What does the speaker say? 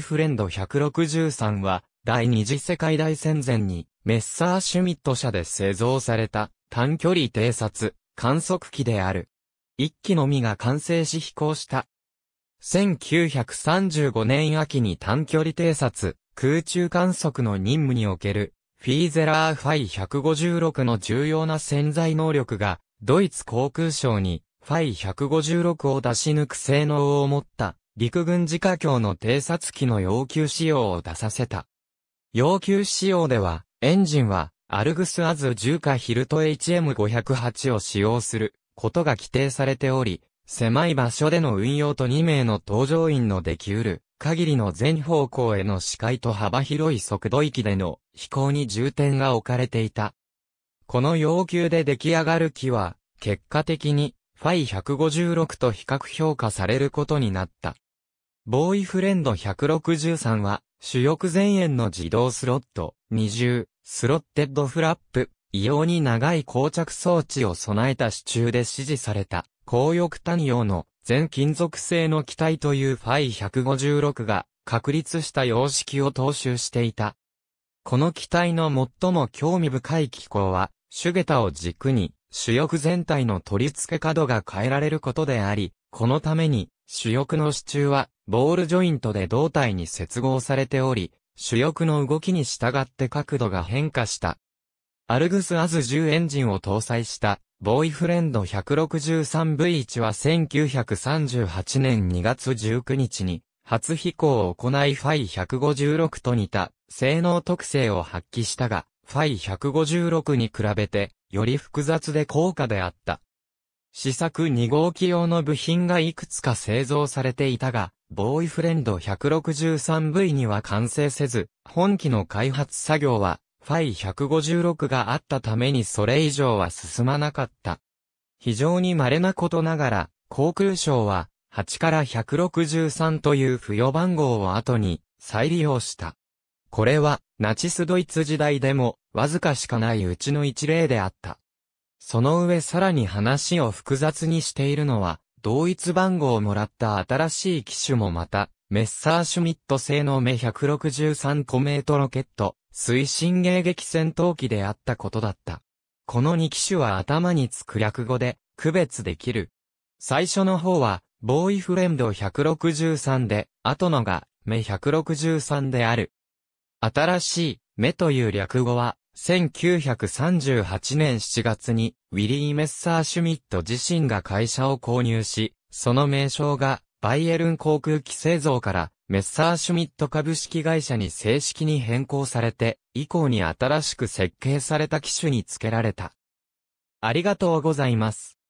フレンド163は、第二次世界大戦前に、メッサーシュミット社で製造された、短距離偵察、観測機である。一機のみが完成し飛行した。1935年秋に短距離偵察、空中観測の任務における、フィーゼラーファイ156の重要な潜在能力が、ドイツ航空省に、ファイ156を出し抜く性能を持った、陸軍自家協の偵察機の要求仕様を出させた。要求仕様では、エンジンは、アルグスアズ10かヒルト HM508 を使用することが規定されており、狭い場所での運用と2名の搭乗員のできうる限りの全方向への視界と幅広い速度域での飛行に重点が置かれていた。この要求で出来上がる機は、結果的にファイ156と比較評価されることになった。ボーイフレンド163は、主翼前縁の自動スロット、二重、スロッテッドフラップ、異様に長い膠着装置を備えた支柱で支持された、高翼単用の全金属製の機体というファイ156が確立した様式を踏襲していた。この機体の最も興味深い機構は、シュゲタを軸に、主翼全体の取り付け角が変えられることであり、このために、主翼の支柱は、ボールジョイントで胴体に接合されており、主翼の動きに従って角度が変化した。アルグスアズ10エンジンを搭載した、ボーイフレンド 163V1 は1938年2月19日に、初飛行を行いファイ156と似た、性能特性を発揮したが、ファイ156に比べて、より複雑で高価であった。試作2号機用の部品がいくつか製造されていたが、ボーイフレンド 163V には完成せず、本機の開発作業は、ファイ156があったためにそれ以上は進まなかった。非常に稀なことながら、航空省は、8から163という付与番号を後に再利用した。これは、ナチスドイツ時代でも、わずかしかないうちの一例であった。その上さらに話を複雑にしているのは、同一番号をもらった新しい機種もまた、メッサーシュミット製の目163コメートロケット、推進迎撃戦闘機であったことだった。この2機種は頭につく略語で、区別できる。最初の方は、ボーイフレンド163で、後のが、目163である。新しい、目という略語は、1938年7月に、ウィリー・メッサー・シュミット自身が会社を購入し、その名称が、バイエルン航空機製造から、メッサー・シュミット株式会社に正式に変更されて、以降に新しく設計された機種に付けられた。ありがとうございます。